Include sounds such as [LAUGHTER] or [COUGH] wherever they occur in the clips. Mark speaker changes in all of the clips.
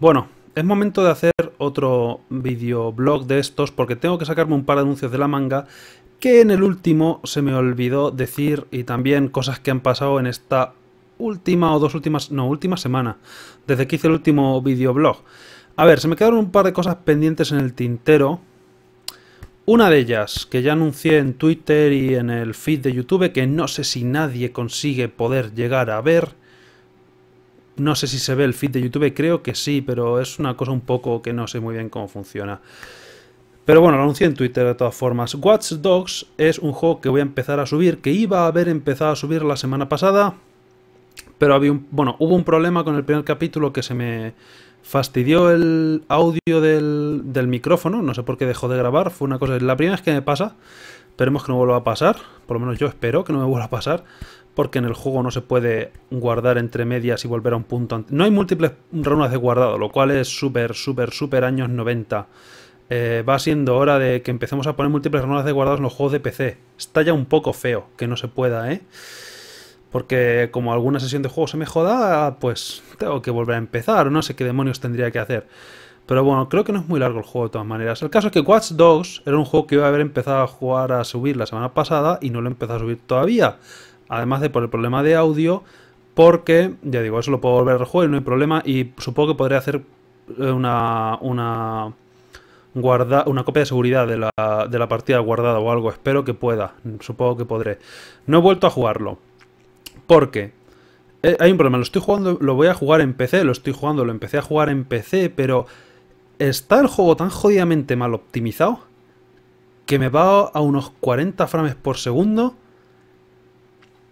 Speaker 1: Bueno, es momento de hacer otro videoblog de estos porque tengo que sacarme un par de anuncios de la manga que en el último se me olvidó decir y también cosas que han pasado en esta última o dos últimas, no, última semana, desde que hice el último videoblog. A ver, se me quedaron un par de cosas pendientes en el tintero. Una de ellas, que ya anuncié en Twitter y en el feed de YouTube, que no sé si nadie consigue poder llegar a ver, no sé si se ve el feed de YouTube, creo que sí, pero es una cosa un poco que no sé muy bien cómo funciona. Pero bueno, lo anuncié en Twitter de todas formas. Watch Dogs es un juego que voy a empezar a subir, que iba a haber empezado a subir la semana pasada, pero había bueno, hubo un problema con el primer capítulo que se me fastidió el audio del, del micrófono, no sé por qué dejó de grabar, fue una cosa, la primera vez que me pasa, esperemos que no vuelva a pasar, por lo menos yo espero que no me vuelva a pasar, porque en el juego no se puede guardar entre medias y volver a un punto. No hay múltiples runas de guardado, lo cual es súper, súper, súper años 90. Eh, va siendo hora de que empecemos a poner múltiples runas de guardado en los juegos de PC. Está ya un poco feo que no se pueda, ¿eh? Porque como alguna sesión de juego se me joda, pues tengo que volver a empezar, no sé qué demonios tendría que hacer. Pero bueno, creo que no es muy largo el juego de todas maneras. El caso es que Watch Dogs era un juego que iba a haber empezado a jugar a subir la semana pasada y no lo he empezado a subir todavía además de por el problema de audio, porque, ya digo, eso lo puedo volver al juego y no hay problema, y supongo que podré hacer eh, una, una, guarda, una copia de seguridad de la, partida guardada o algo, espero que pueda, supongo que podré. No he vuelto a jugarlo, porque eh, hay un problema, lo estoy jugando, lo voy a jugar en PC, lo estoy jugando, lo empecé a jugar en PC, pero está el juego tan jodidamente mal optimizado que me va a unos 40 frames por segundo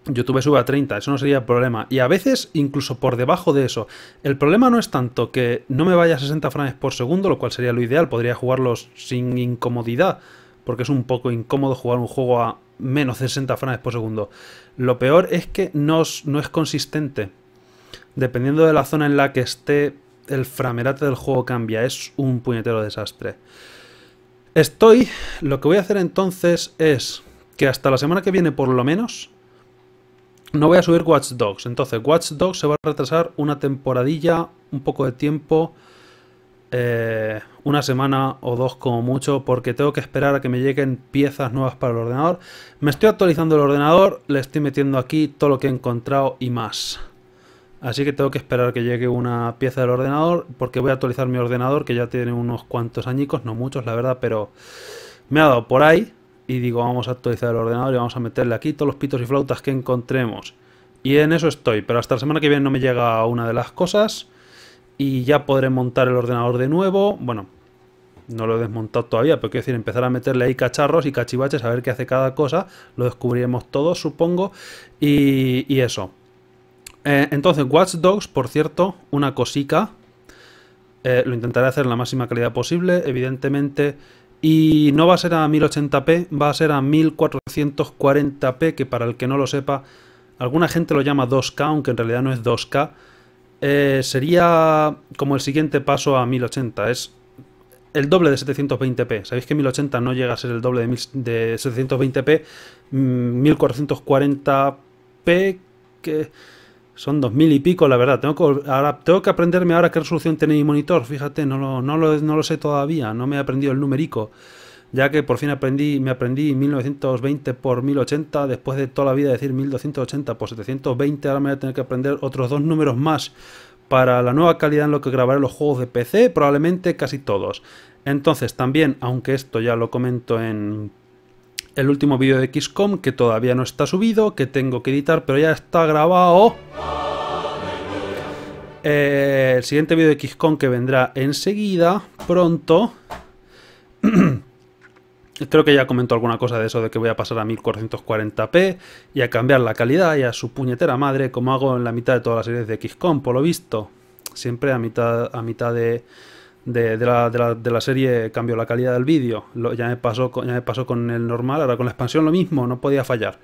Speaker 1: YouTube sube a 30, eso no sería el problema. Y a veces incluso por debajo de eso. El problema no es tanto que no me vaya a 60 frames por segundo, lo cual sería lo ideal, podría jugarlos sin incomodidad, porque es un poco incómodo jugar un juego a menos de 60 frames por segundo. Lo peor es que no, no es consistente. Dependiendo de la zona en la que esté, el framerate del juego cambia. Es un puñetero desastre. Estoy... Lo que voy a hacer entonces es que hasta la semana que viene por lo menos no voy a subir Watch Dogs. Entonces, Watch Dogs se va a retrasar una temporadilla, un poco de tiempo, eh, una semana o dos como mucho, porque tengo que esperar a que me lleguen piezas nuevas para el ordenador. Me estoy actualizando el ordenador, le estoy metiendo aquí todo lo que he encontrado y más. Así que tengo que esperar que llegue una pieza del ordenador, porque voy a actualizar mi ordenador, que ya tiene unos cuantos añicos, no muchos, la verdad, pero me ha dado por ahí y digo vamos a actualizar el ordenador y vamos a meterle aquí todos los pitos y flautas que encontremos. Y en eso estoy, pero hasta la semana que viene no me llega una de las cosas y ya podré montar el ordenador de nuevo. Bueno, no lo he desmontado todavía, pero quiero decir, empezar a meterle ahí cacharros y cachivaches a ver qué hace cada cosa. Lo descubriremos todos, supongo. Y, eso. Eh, entonces, Watch Dogs, por cierto, una cosica. Eh, lo intentaré hacer en la máxima calidad posible. Evidentemente, y no va a ser a 1080p, va a ser a 1440p, que para el que no lo sepa, alguna gente lo llama 2K, aunque en realidad no es 2K. Eh, sería como el siguiente paso a 1080, es el doble de 720p. Sabéis que 1080 no llega a ser el doble de, de 720p, 1440p, mm, que son dos mil y pico, la verdad. Tengo que, ahora, tengo que aprenderme ahora qué resolución tiene mi monitor. Fíjate, no lo, no, lo, no lo sé todavía. No me he aprendido el numerico. Ya que por fin aprendí, me aprendí 1920 por 1080. Después de toda la vida decir 1280 por 720. Ahora me voy a tener que aprender otros dos números más. Para la nueva calidad en lo que grabaré los juegos de PC. Probablemente casi todos. Entonces también, aunque esto ya lo comento en el último vídeo de XCOM que todavía no está subido, que tengo que editar, pero ya está grabado. Eh, el siguiente vídeo de XCOM que vendrá enseguida, pronto. [CLEARS THROAT] Creo que ya comentó alguna cosa de eso de que voy a pasar a 1440p y a cambiar la calidad y a su puñetera madre, como hago en la mitad de todas las series de XCOM, por lo visto. Siempre a mitad, a mitad de de, la, serie cambió la calidad del vídeo. Ya me, pasó con, ya me pasó con el normal, ahora con la expansión lo mismo, no podía fallar.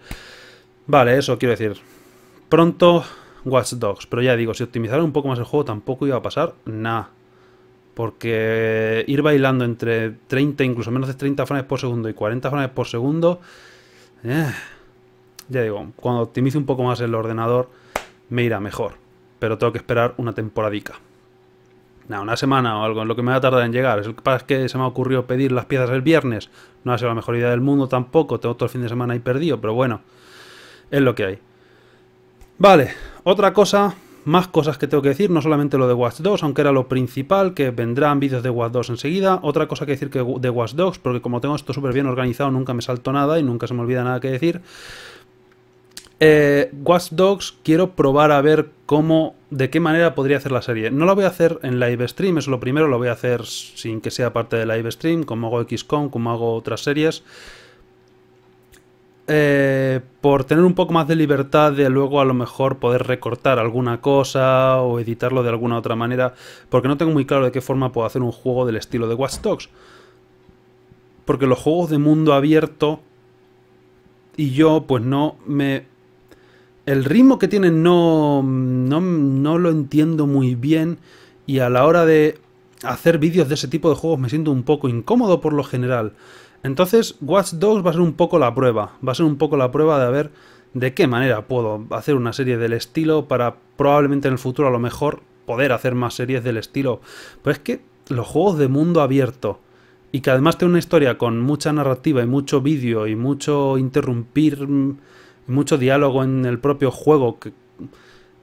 Speaker 1: Vale, eso quiero decir. Pronto Watch Dogs, pero ya digo, si optimizara un poco más el juego tampoco iba a pasar nada. Porque ir bailando entre 30, incluso menos de 30 frames por segundo y 40 frames por segundo... Eh, ya digo, cuando optimice un poco más el ordenador me irá mejor. Pero tengo que esperar una temporadica. Nada, una semana o algo, en lo que me va a tardar en llegar. Es que se me ha ocurrido pedir las piezas el viernes. No ha sido la mejor idea del mundo tampoco. Tengo todo el fin de semana ahí perdido, pero bueno, es lo que hay. Vale, otra cosa, más cosas que tengo que decir, no solamente lo de Watch 2, aunque era lo principal, que vendrán vídeos de Watch 2 enseguida. Otra cosa que decir que de Watch Dogs porque como tengo esto súper bien organizado, nunca me salto nada y nunca se me olvida nada que decir. Eh, Watch Dogs quiero probar a ver cómo de qué manera podría hacer la serie. No la voy a hacer en live stream, eso lo primero, lo voy a hacer sin que sea parte de live stream, como hago XCOM, como hago otras series. Eh, por tener un poco más de libertad de luego a lo mejor poder recortar alguna cosa o editarlo de alguna otra manera, porque no tengo muy claro de qué forma puedo hacer un juego del estilo de Watch Dogs. Porque los juegos de mundo abierto y yo pues no me el ritmo que tienen no, no, no, lo entiendo muy bien y a la hora de hacer vídeos de ese tipo de juegos me siento un poco incómodo por lo general. Entonces Watch Dogs va a ser un poco la prueba, va a ser un poco la prueba de a ver de qué manera puedo hacer una serie del estilo para probablemente en el futuro a lo mejor poder hacer más series del estilo. pues es que los juegos de mundo abierto y que además tiene una historia con mucha narrativa y mucho vídeo y mucho interrumpir mm, mucho diálogo en el propio juego que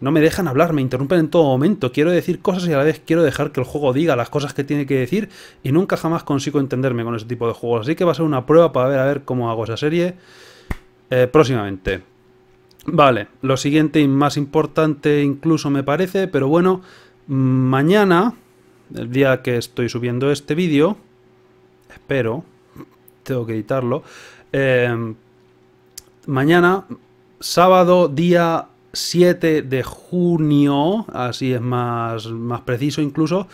Speaker 1: no me dejan hablar, me interrumpen en todo momento. Quiero decir cosas y a la vez quiero dejar que el juego diga las cosas que tiene que decir y nunca jamás consigo entenderme con ese tipo de juegos. Así que va a ser una prueba para ver a ver cómo hago esa serie eh, próximamente. Vale, lo siguiente y más importante incluso me parece, pero bueno, mañana, el día que estoy subiendo este vídeo, espero, [LAUGHS] tengo que editarlo, eh, mañana, sábado, día 7 de junio, así es más, más preciso incluso,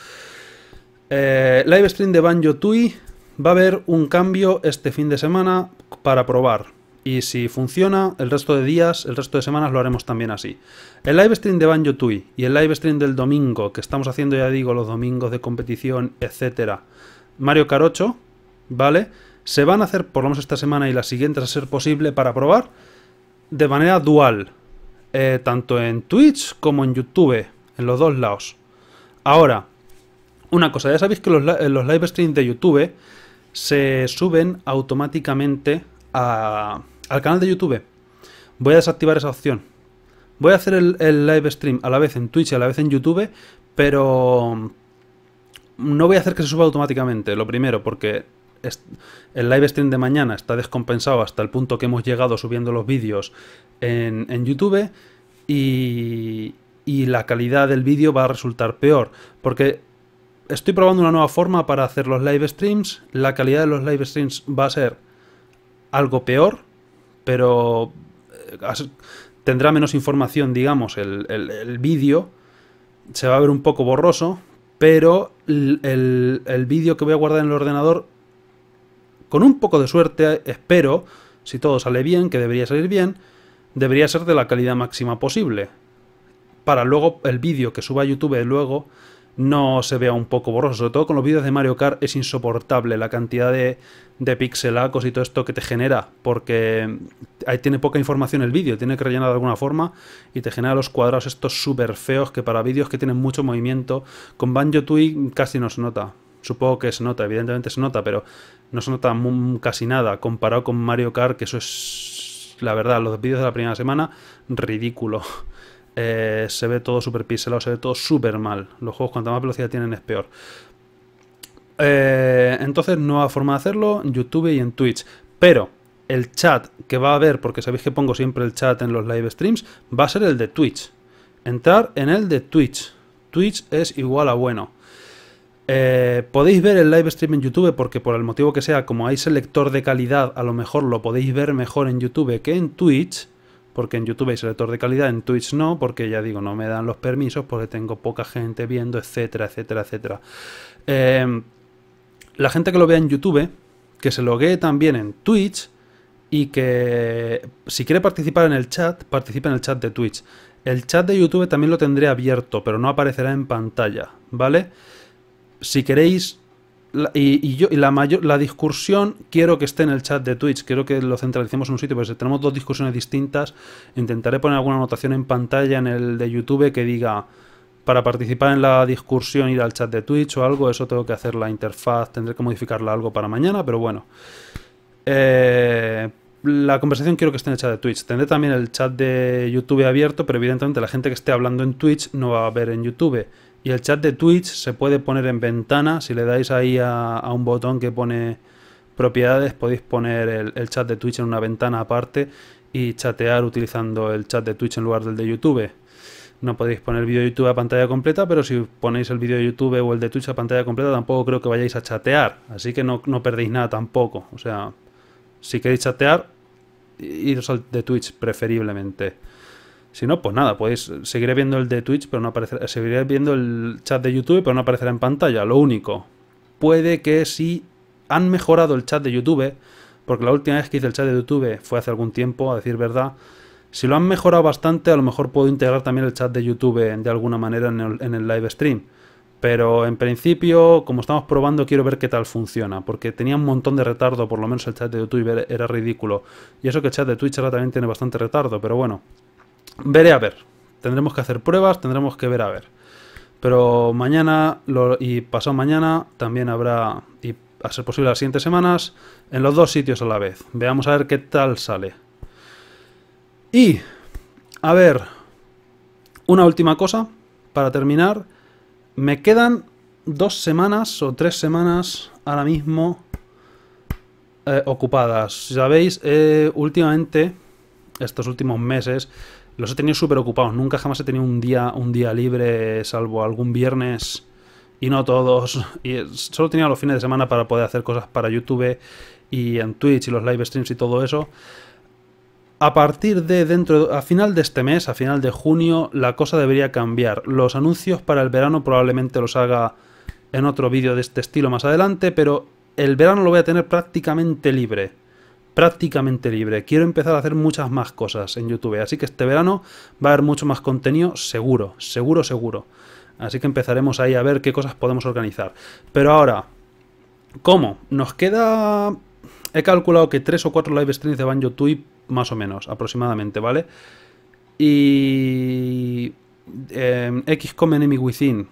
Speaker 1: eh, live stream de Banjo Tui, va a haber un cambio este fin de semana para probar. Y si funciona, el resto de días, el resto de semanas lo haremos también así. El live stream de Banjo Tui y el live stream del domingo, que estamos haciendo, ya digo, los domingos de competición, etcétera. Mario Carocho, ¿vale? se van a hacer, por lo menos esta semana y las siguientes a ser posible para probar, de manera dual, eh, tanto en Twitch como en YouTube, en los dos lados. Ahora, una cosa, ya sabéis que los, live streams de YouTube se suben automáticamente al canal de YouTube. Voy a desactivar esa opción. Voy a hacer el, el live stream a la vez en Twitch y a la vez en YouTube, pero no voy a hacer que se suba automáticamente, lo primero, porque el live stream de mañana está descompensado hasta el punto que hemos llegado subiendo los vídeos en, YouTube y, la calidad del vídeo va a resultar peor. Porque estoy probando una nueva forma para hacer los live streams. La calidad de los live streams va a ser algo peor, pero eh, tendrá menos información, digamos, el, vídeo. Se va a ver un poco borroso, pero el, el vídeo que voy a guardar en el ordenador con un poco de suerte, espero, si todo sale bien, que debería salir bien, debería ser de la calidad máxima posible. Para luego el vídeo que suba a YouTube luego no se vea un poco borroso. Sobre todo con los vídeos de Mario Kart es insoportable la cantidad de, de pixelacos y todo esto que te genera. Porque ahí tiene poca información el vídeo, tiene que rellenar de alguna forma y te genera los cuadrados estos súper feos que para vídeos que tienen mucho movimiento, con Banjo Tui casi no se nota. Supongo que se nota, evidentemente se nota, pero no se nota casi nada comparado con Mario Kart, que eso es, la verdad, los vídeos de la primera semana, ridículo. [LAUGHS] Eh, se ve todo súper pixelado, se ve todo súper mal. Los juegos cuanta más velocidad tienen es peor. Eh, entonces, nueva forma de hacerlo, en YouTube y en Twitch. Pero el chat que va a haber, porque sabéis que pongo siempre el chat en los live streams, va a ser el de Twitch. Entrar en el de Twitch. Twitch es igual a bueno. Eh, podéis ver el live stream en YouTube porque por el motivo que sea, como hay selector de calidad, a lo mejor lo podéis ver mejor en YouTube que en Twitch, porque en YouTube hay selector de calidad, en Twitch no, porque ya digo, no me dan los permisos porque tengo poca gente viendo, etcétera, etcétera, etcétera. Em, la gente que lo vea en YouTube, que se loguee también en Twitch y que si quiere participar en el chat, participe en el chat de Twitch. El chat de YouTube también lo tendré abierto, pero no aparecerá en pantalla, ¿vale? vale si queréis, y, yo, la, mayor, la discusión quiero que esté en el chat de Twitch, quiero que lo centralicemos en un sitio, porque si tenemos dos discusiones distintas, intentaré poner alguna anotación en pantalla en el de YouTube que diga, para participar en la discusión ir al chat de Twitch o algo, eso tengo que hacer la interfaz, tendré que modificarla algo para mañana, pero bueno. Eh, la conversación quiero que esté en el chat de Twitch. Tendré también el chat de YouTube abierto, pero evidentemente la gente que esté hablando en Twitch no va a ver en YouTube. Y el chat de Twitch se puede poner en ventana. Si le dais ahí a, un botón que pone propiedades, podéis poner el, chat de Twitch en una ventana aparte y chatear utilizando el chat de Twitch en lugar del de YouTube. No podéis poner el vídeo de YouTube a pantalla completa, pero si ponéis el vídeo de YouTube o el de Twitch a pantalla completa, tampoco creo que vayáis a chatear. Así que no, no perdéis nada tampoco. O sea, si queréis chatear, iros al de Twitch preferiblemente. Si no, pues nada, podéis seguiré viendo el de Twitch, pero no aparecerá, eh, seguiré viendo el chat de YouTube, pero no aparecerá en pantalla. Lo único, puede que si han mejorado el chat de YouTube, porque la última vez que hice el chat de YouTube fue hace algún tiempo, a decir verdad. Si lo han mejorado bastante, a lo mejor puedo integrar también el chat de YouTube de alguna manera en el, en el live stream. Pero en principio, como estamos probando, quiero ver qué tal funciona. Porque tenía un montón de retardo, por lo menos el chat de YouTube era ridículo. Y eso que el chat de Twitch ahora también tiene bastante retardo, pero bueno, Veré a ver. Tendremos que hacer pruebas, tendremos que ver a ver. Pero mañana y pasado mañana también habrá, y a ser posible las siguientes semanas, en los dos sitios a la vez. Veamos a ver qué tal sale. Y, a ver, una última cosa para terminar. Me quedan dos semanas o tres semanas ahora mismo eh, ocupadas. ya veis eh, últimamente, estos últimos meses, los he tenido súper ocupados. Nunca jamás he tenido un día, un día libre, salvo algún viernes. Y no todos. Y solo tenía los fines de semana para poder hacer cosas para YouTube y en Twitch y los live streams y todo eso. A partir de dentro, a final de este mes, a final de junio, la cosa debería cambiar. Los anuncios para el verano probablemente los haga en otro vídeo de este estilo más adelante, pero el verano lo voy a tener prácticamente libre prácticamente libre. Quiero empezar a hacer muchas más cosas en YouTube, así que este verano va a haber mucho más contenido, seguro, seguro, seguro. Así que empezaremos ahí a ver qué cosas podemos organizar. Pero ahora, ¿cómo? Nos queda... He calculado que 3 o 4 live streams de Banjo YouTube, más o menos, aproximadamente, ¿vale? Y... Eh, X Within,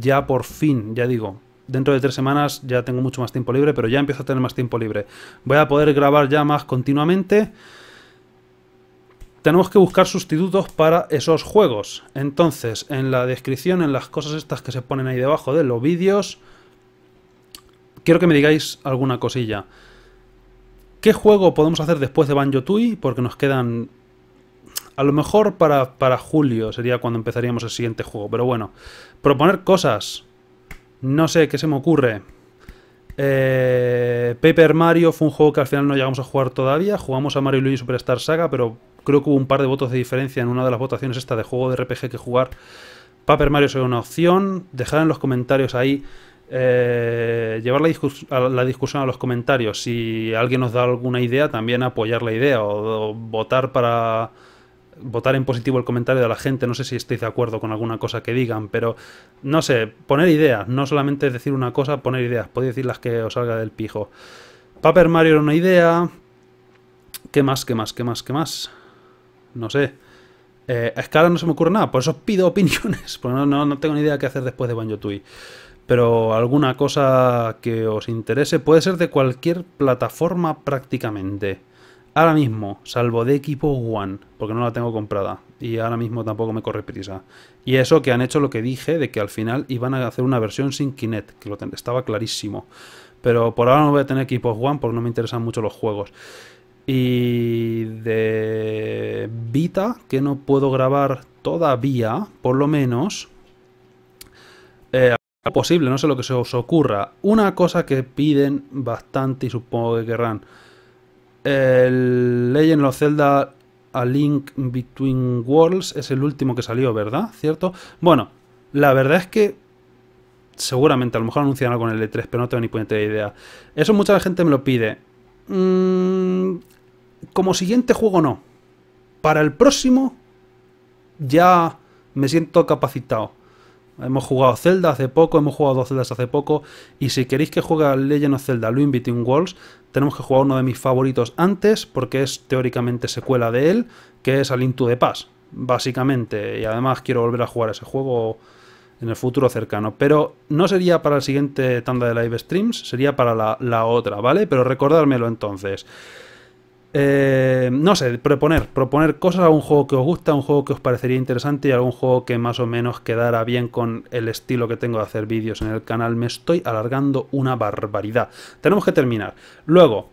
Speaker 1: ya por fin, ya digo, dentro de tres semanas ya tengo mucho más tiempo libre, pero ya empiezo a tener más tiempo libre. Voy a poder grabar ya más continuamente. Tenemos que buscar sustitutos para esos juegos. Entonces, en la descripción, en las cosas estas que se ponen ahí debajo de los vídeos, quiero que me digáis alguna cosilla. ¿Qué juego podemos hacer después de Banjo Tui? Porque nos quedan... A lo mejor para, para julio sería cuando empezaríamos el siguiente juego. Pero bueno, proponer cosas no sé, ¿qué se me ocurre? Eh, Paper Mario fue un juego que al final no llegamos a jugar todavía. Jugamos a Mario y Luigi Superstar Saga, pero creo que hubo un par de votos de diferencia en una de las votaciones esta de juego de RPG que jugar. Paper Mario sería una opción. Dejar en los comentarios ahí. Eh, llevar la, discusión a los comentarios. Si alguien nos da alguna idea, también apoyar la idea o votar para votar en positivo el comentario de la gente, no sé si estáis de acuerdo con alguna cosa que digan, pero no sé, poner ideas, no solamente decir una cosa, poner ideas, podéis decir las que os salga del pijo. Paper Mario era una idea. ¿Qué más, qué más, qué más, qué más? No sé. a eh, escala no se me ocurre nada, por eso pido [LAUGHS] opiniones, porque no, no, tengo ni idea qué hacer después de Banjo Tui. Pero alguna cosa que os interese, puede ser de cualquier plataforma prácticamente. Ahora mismo, salvo de equipo One, porque no la tengo comprada. Y ahora mismo tampoco me corre prisa. Y eso que han hecho lo que dije, de que al final iban a hacer una versión sin Kinect, que lo estaba clarísimo. Pero por ahora no voy a tener equipo One porque no me interesan mucho los juegos. Y de Vita, que no puedo grabar todavía, por lo menos. Eh, posible, no sé lo que se os ocurra. Una cosa que piden bastante y supongo que querrán el Legend of Zelda A Link Between Worlds es el último que salió, ¿verdad? ¿Cierto? Bueno, la verdad es que seguramente, a lo mejor anuncian algo en el E3, pero no tengo ni puñetera idea. Eso mucha gente me lo pide. Mm, como siguiente juego no. Para el próximo ya me siento capacitado. Hemos jugado Zelda hace poco, hemos jugado dos Zeldas hace poco. Y si queréis que juegue a Legend of Zelda Loom Between Worlds, tenemos que jugar uno de mis favoritos antes, porque es teóricamente secuela de él, que es A Link to the Past, básicamente. Y además quiero volver a jugar ese juego en el futuro cercano. Pero no sería para la siguiente tanda de live streams, sería para la, la otra, ¿vale? Pero recordármelo entonces. Eh, no sé, proponer, proponer cosas a un juego que os gusta, a un juego que os parecería interesante y algún juego que más o menos quedara bien con el estilo que tengo de hacer vídeos en el canal. Me estoy alargando una barbaridad. Tenemos que terminar. Luego,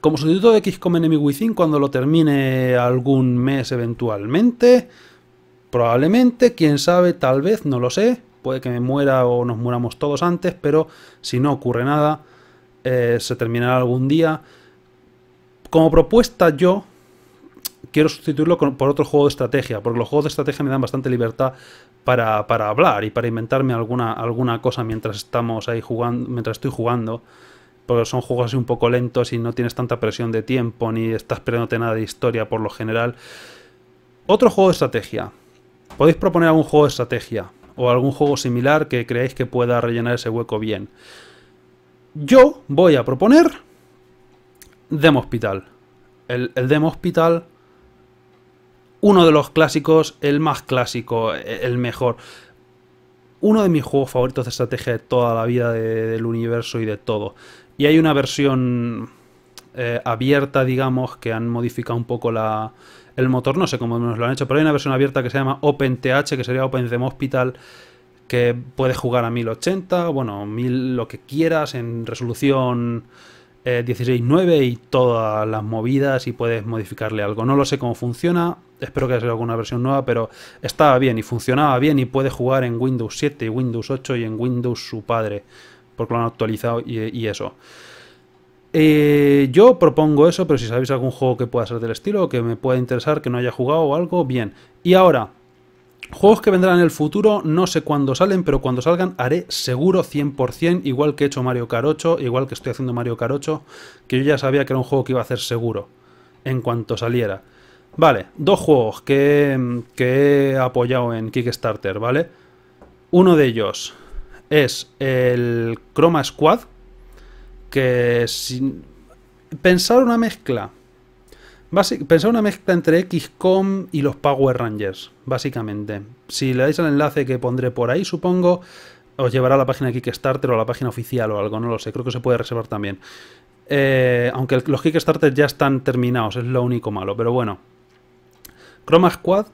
Speaker 1: como sustituto de XCOM Enemy Within, cuando lo termine algún mes eventualmente, probablemente, quién sabe, tal vez, no lo sé, puede que me muera o nos muramos todos antes, pero si no ocurre nada, eh, se terminará algún día como propuesta yo quiero sustituirlo por otro juego de estrategia, porque los juegos de estrategia me dan bastante libertad para, hablar y para inventarme alguna, alguna cosa mientras estamos ahí jugando, mientras estoy jugando. Porque son juegos así un poco lentos y no tienes tanta presión de tiempo, ni estás perdiéndote nada de historia por lo general. Otro juego de estrategia. Podéis proponer algún juego de estrategia o algún juego similar que creáis que pueda rellenar ese hueco bien. Yo voy a proponer Dem Hospital. El, el Hospital, uno de los clásicos, el más clásico, e, el mejor. Uno de mis juegos favoritos de estrategia de toda la vida del universo y de todo. Y hay una versión eh, abierta, digamos, que han modificado un poco la, el motor, no sé cómo nos lo han hecho, pero hay una versión abierta que se llama OpenTH, que sería Open Demo Hospital, que puedes jugar a 1080, bueno, 1000 lo que quieras, en resolución 16.9 eh, y todas las movidas y puedes modificarle algo. No lo sé cómo funciona, espero que sea alguna versión nueva, pero estaba bien y funcionaba bien y puede jugar en Windows 7 Windows 8 y en Windows su padre, porque lo han actualizado y, eso. Eh, yo propongo eso, pero si sabéis algún juego que pueda ser del estilo, que me pueda interesar, que no haya jugado o algo, bien. Y ahora, Juegos que vendrán en el futuro, no sé cuándo salen, pero cuando salgan haré seguro 100%, igual que he hecho Mario Carocho, igual que estoy haciendo Mario Carocho, que yo ya sabía que era un juego que iba a hacer seguro en cuanto saliera. Vale, dos juegos que, que he apoyado en Kickstarter, ¿vale? Uno de ellos es el Chroma Squad, que sin... pensar una mezcla pensar pensad una mezcla entre XCOM y los Power Rangers, básicamente. Si le dais al enlace que pondré por ahí, supongo, os llevará a la página de Kickstarter o a la página oficial o algo, no lo sé, creo que se puede reservar también. Eh, aunque los Kickstarter ya están terminados, es lo único malo, pero bueno. Chroma Squad,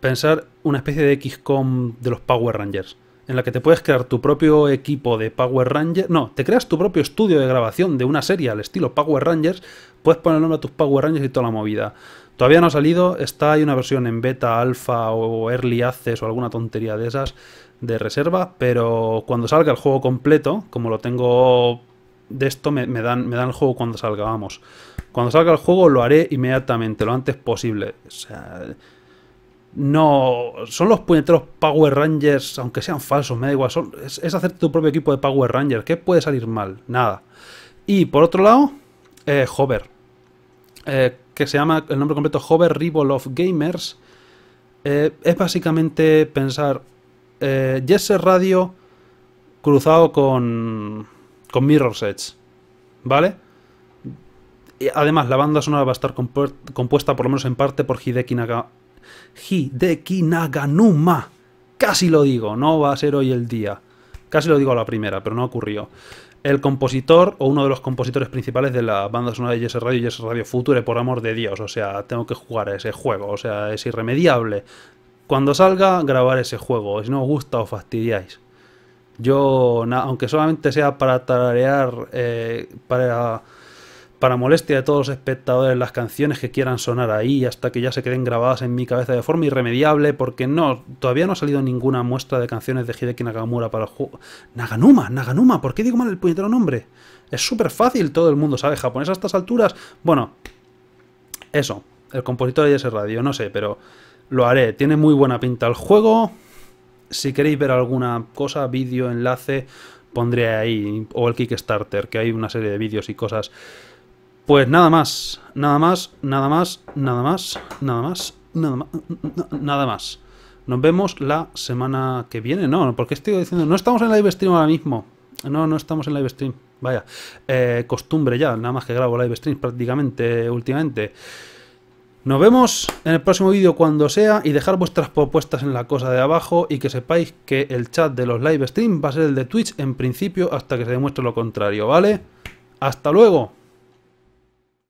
Speaker 1: pensar una especie de XCOM de los Power Rangers, en la que te puedes crear tu propio equipo de Power Rangers, no, te creas tu propio estudio de grabación de una serie al estilo Power Rangers, puedes poner nombre a tus Power Rangers y toda la movida. Todavía no ha salido, está hay una versión en beta, alfa o early access o alguna tontería de esas de reserva, pero cuando salga el juego completo, como lo tengo de esto, me, dan, me el juego cuando salga, vamos. Cuando salga el juego lo haré inmediatamente, lo antes posible. O sea, no, son los puñeteros Power Rangers, aunque sean falsos, me da igual, es, hacer hacerte tu propio equipo de Power Rangers, ¿qué puede salir mal? Nada. Y por otro lado, eh, Hover. Eh, que se llama el nombre completo Hover Ribble of Gamers, eh, es básicamente pensar eh, Jesse Radio cruzado con, con Mirror Sets, ¿vale? además, la banda sonora va a estar compuesta, por lo menos en parte, por Hideki, Naga Hideki Naganuma. Casi lo digo, no va a ser hoy el día. Casi lo digo a la primera, pero no ocurrió el compositor o uno de los compositores principales de la banda sonora de Yes Radio y Yes Radio Future, por amor de Dios. O sea, tengo que jugar a ese juego. O sea, es irremediable. Cuando salga, grabar ese juego. Si no os gusta, o fastidiáis. Yo, aunque solamente sea para tararear, eh, para para molestia de todos los espectadores las canciones que quieran sonar ahí hasta que ya se queden grabadas en mi cabeza de forma irremediable porque no, todavía no ha salido ninguna muestra de canciones de Hideki Nakamura para el juego. Naganuma, Naganuma, ¿por qué digo mal el puñetero nombre? Es súper fácil, todo el mundo sabe japonés a estas alturas. Bueno, eso, el compositor de ese radio, no sé, pero lo haré. Tiene muy buena pinta el juego. Si queréis ver alguna cosa, vídeo, enlace, pondré ahí. O el Kickstarter, que hay una serie de vídeos y cosas pues nada más, nada más, nada más, nada más, nada más, nada más, nada más. Nos vemos la semana que viene. No, porque estoy diciendo, no estamos en live stream ahora mismo. No, no estamos en live stream. Vaya, eh, costumbre ya, nada más que grabo live stream prácticamente últimamente. Nos vemos en el próximo vídeo cuando sea y dejar vuestras propuestas en la cosa de abajo y que sepáis que el chat de los live stream va a ser el de Twitch en principio hasta que se demuestre lo contrario, ¿vale? ¡Hasta luego!